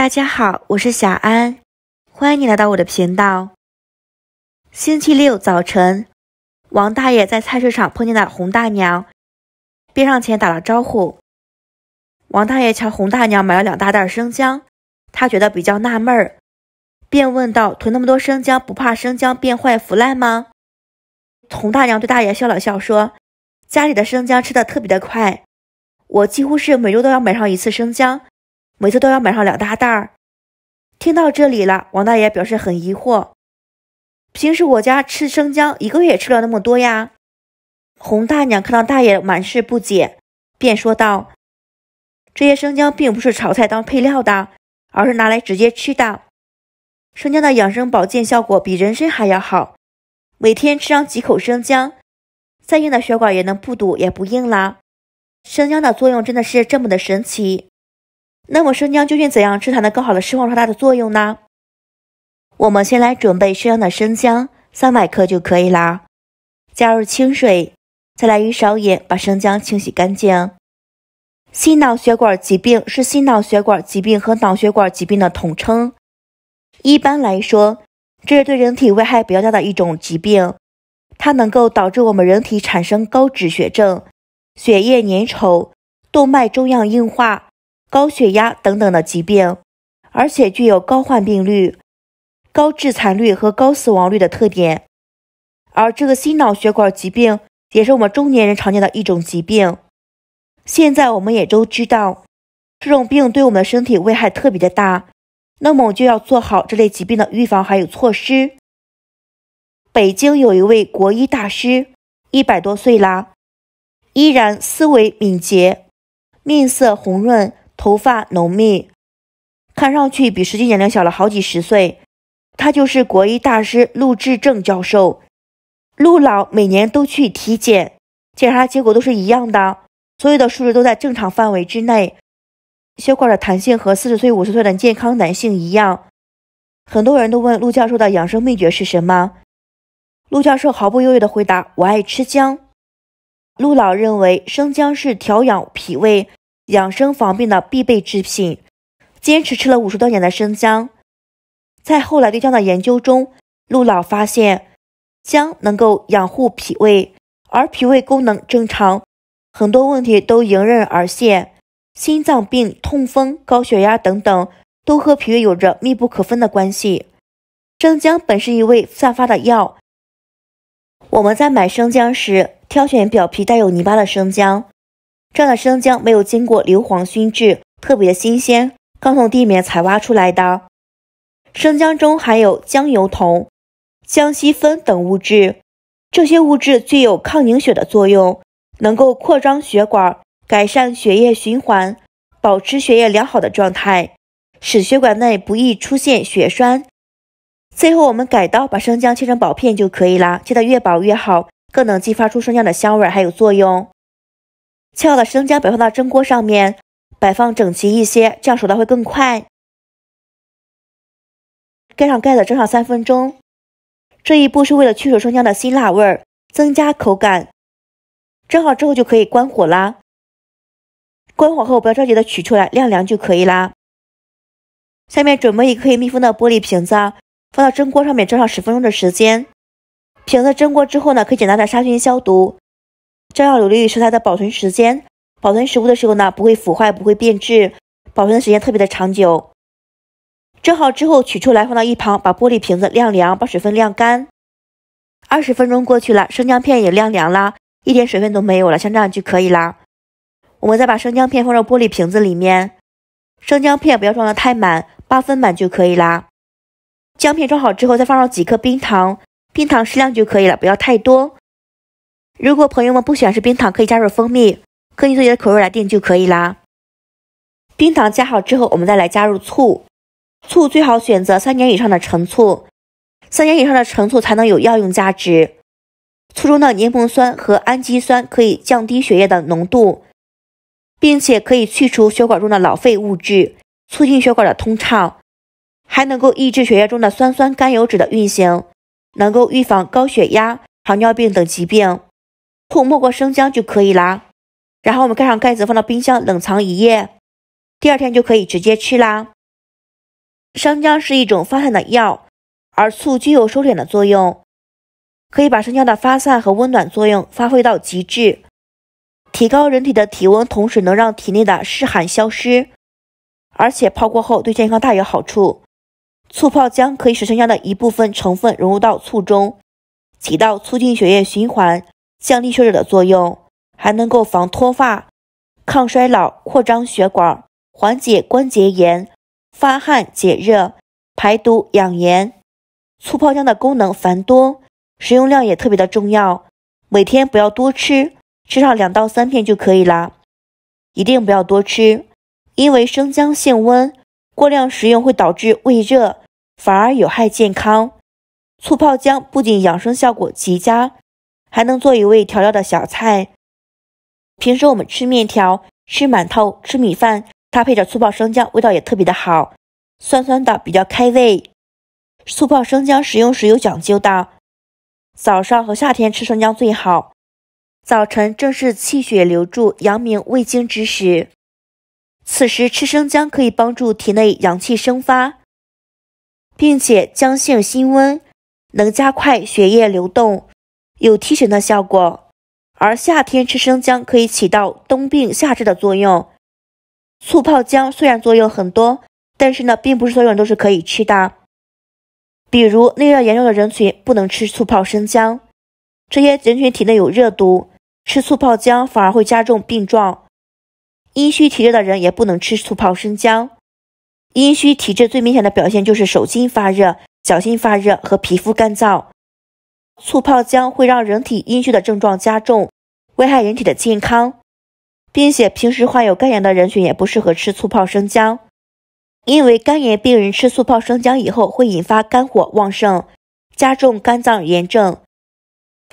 大家好，我是小安，欢迎你来到我的频道。星期六早晨，王大爷在菜市场碰见了洪大娘，便上前打了招呼。王大爷瞧洪大娘买了两大袋生姜，他觉得比较纳闷儿，便问道：“囤那么多生姜，不怕生姜变坏腐烂吗？”洪大娘对大爷笑了笑，说：“家里的生姜吃的特别的快，我几乎是每周都要买上一次生姜。”每次都要买上两大袋儿。听到这里了，王大爷表示很疑惑：“平时我家吃生姜，一个月吃了那么多呀？”洪大娘看到大爷满是不解，便说道：“这些生姜并不是炒菜当配料的，而是拿来直接吃的。生姜的养生保健效果比人参还要好，每天吃上几口生姜，再硬的血管也能不堵也不硬了。生姜的作用真的是这么的神奇。”那么生姜究竟怎样吃才能更好的释放出它的作用呢？我们先来准备适量的生姜，三百克就可以啦。加入清水，再来一勺盐，把生姜清洗干净。心脑血管疾病是心脑血管疾病和脑血管疾病的统称。一般来说，这是对人体危害比较大的一种疾病，它能够导致我们人体产生高脂血症、血液粘稠、动脉粥样硬化。高血压等等的疾病，而且具有高患病率、高致残率和高死亡率的特点。而这个心脑血管疾病也是我们中年人常见的一种疾病。现在我们也都知道，这种病对我们的身体危害特别的大。那么，就要做好这类疾病的预防还有措施。北京有一位国医大师，一百多岁啦，依然思维敏捷，面色红润。头发浓密，看上去比实际年龄小了好几十岁。他就是国医大师陆志正教授。陆老每年都去体检，检查结果都是一样的，所有的数值都在正常范围之内，血管的弹性和四十岁、五十岁的健康男性一样。很多人都问陆教授的养生秘诀是什么，陆教授毫不犹豫的回答：“我爱吃姜。”陆老认为生姜是调养脾胃。养生防病的必备制品，坚持吃了五十多年的生姜。在后来对姜的研究中，陆老发现姜能够养护脾胃，而脾胃功能正常，很多问题都迎刃而解。心脏病、痛风、高血压等等，都和脾胃有着密不可分的关系。生姜本是一味散发的药，我们在买生姜时，挑选表皮带有泥巴的生姜。这样的生姜没有经过硫磺熏制，特别的新鲜，刚从地面采挖出来的。生姜中含有姜油酮、姜烯酚等物质，这些物质具有抗凝血的作用，能够扩张血管，改善血液循环，保持血液良好的状态，使血管内不易出现血栓。最后，我们改刀把生姜切成薄片就可以了，切得越薄越好，更能激发出生姜的香味，还有作用。切好的生姜摆放到蒸锅上面，摆放整齐一些，这样熟的会更快。盖上盖子蒸上三分钟。这一步是为了去除生姜的辛辣味儿，增加口感。蒸好之后就可以关火啦。关火后不要着急的取出来晾凉就可以啦。下面准备一个可以密封的玻璃瓶子啊，放到蒸锅上面蒸上十分钟的时间。瓶子蒸过之后呢，可以简单的杀菌消毒。樟样有利于食材的保存时间，保存食物的时候呢，不会腐坏，不会变质，保存的时间特别的长久。蒸好之后取出来放到一旁，把玻璃瓶子晾凉，把水分晾干。二十分钟过去了，生姜片也晾凉了，一点水分都没有了，像这样就可以啦。我们再把生姜片放入玻璃瓶子里面，生姜片不要装的太满，八分满就可以啦。姜片装好之后再放入几颗冰糖，冰糖适量就可以了，不要太多。如果朋友们不喜欢吃冰糖，可以加入蜂蜜，根据自己的口味来定就可以啦。冰糖加好之后，我们再来加入醋。醋最好选择三年以上的陈醋，三年以上的陈醋才能有药用价值。醋中的柠檬酸和氨基酸可以降低血液的浓度，并且可以去除血管中的老废物质，促进血管的通畅，还能够抑制血液中的酸酸甘油脂的运行，能够预防高血压、糖尿病等疾病。醋没过生姜就可以啦，然后我们盖上盖子放到冰箱冷藏一夜，第二天就可以直接吃啦。生姜是一种发散的药，而醋具有收敛的作用，可以把生姜的发散和温暖作用发挥到极致，提高人体的体温，同时能让体内的湿寒消失，而且泡过后对健康大有好处。醋泡姜可以使生姜的一部分成分融入到醋中，起到促进血液循环。降低血脂的作用，还能够防脱发、抗衰老、扩张血管、缓解关节炎、发汗解热、排毒养颜。醋泡姜的功能繁多，食用量也特别的重要，每天不要多吃，吃上两到三片就可以啦，一定不要多吃，因为生姜性温，过量食用会导致胃热，反而有害健康。醋泡姜不仅养生效果极佳。还能做一味调料的小菜。平时我们吃面条、吃馒头、吃米饭，搭配着醋泡生姜，味道也特别的好，酸酸的，比较开胃。醋泡生姜使用时有讲究的，早上和夏天吃生姜最好。早晨正是气血流注阳明胃经之时，此时吃生姜可以帮助体内阳气生发，并且姜性辛温，能加快血液流动。有提神的效果，而夏天吃生姜可以起到冬病夏治的作用。醋泡姜虽然作用很多，但是呢，并不是所有人都是可以吃的。比如内热严重的人群不能吃醋泡生姜，这些人群体内有热毒，吃醋泡姜反而会加重病状。阴虚体质的人也不能吃醋泡生姜。阴虚体质最明显的表现就是手心发热、脚心发热和皮肤干燥。醋泡姜会让人体阴虚的症状加重，危害人体的健康，并且平时患有肝炎的人群也不适合吃醋泡生姜，因为肝炎病人吃醋泡生姜以后会引发肝火旺盛，加重肝脏炎症。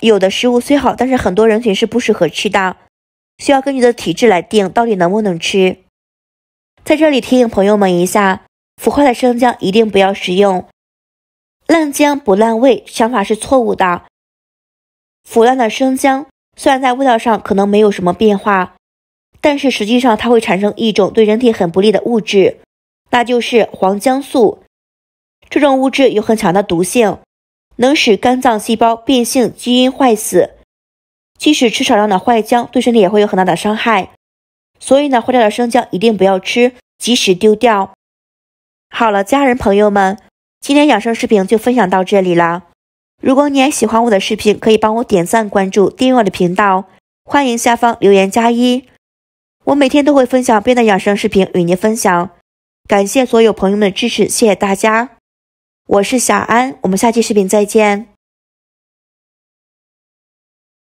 有的食物虽好，但是很多人群是不适合吃的，需要根据的体质来定到底能不能吃。在这里提醒朋友们一下，腐坏的生姜一定不要食用。烂姜不烂胃，想法是错误的。腐烂的生姜虽然在味道上可能没有什么变化，但是实际上它会产生一种对人体很不利的物质，那就是黄姜素。这种物质有很强的毒性，能使肝脏细胞变性、基因坏死。即使吃少量的坏姜，对身体也会有很大的伤害。所以呢，坏掉的生姜一定不要吃，及时丢掉。好了，家人朋友们。今天养生视频就分享到这里了。如果你也喜欢我的视频，可以帮我点赞、关注、订阅我的频道。欢迎下方留言加一。我每天都会分享别的养生视频与您分享。感谢所有朋友们的支持，谢谢大家。我是小安，我们下期视频再见。